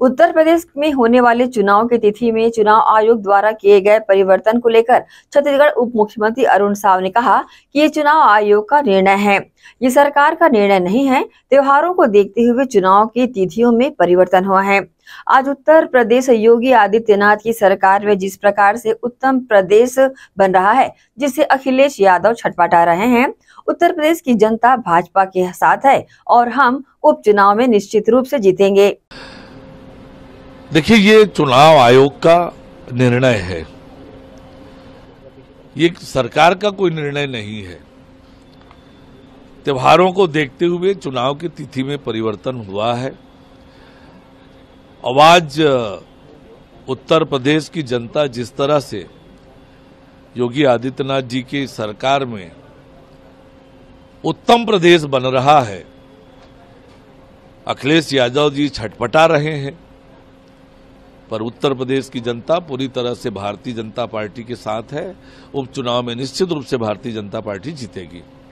उत्तर प्रदेश में होने वाले चुनाव की तिथि में चुनाव आयोग द्वारा किए गए परिवर्तन को लेकर छत्तीसगढ़ उप मुख्यमंत्री अरुण साव ने कहा कि ये चुनाव आयोग का निर्णय है ये सरकार का निर्णय नहीं है त्योहारों को देखते हुए चुनाव की तिथियों में परिवर्तन हुआ है आज उत्तर प्रदेश योगी आदित्यनाथ की सरकार में जिस प्रकार से उत्तम प्रदेश बन रहा है जिसे अखिलेश यादव छटपटा रहे हैं उत्तर प्रदेश की जनता भाजपा के साथ है और हम उपचुनाव में निश्चित रूप से जीतेंगे देखिए ये चुनाव आयोग का निर्णय है ये सरकार का कोई निर्णय नहीं है त्योहारों को देखते हुए चुनाव की तिथि में परिवर्तन हुआ है आवाज उत्तर प्रदेश की जनता जिस तरह से योगी आदित्यनाथ जी की सरकार में उत्तम प्रदेश बन रहा है अखिलेश यादव जी छटपटा रहे हैं पर उत्तर प्रदेश की जनता पूरी तरह से भारतीय जनता पार्टी के साथ है उपचुनाव में निश्चित रूप से भारतीय जनता पार्टी जीतेगी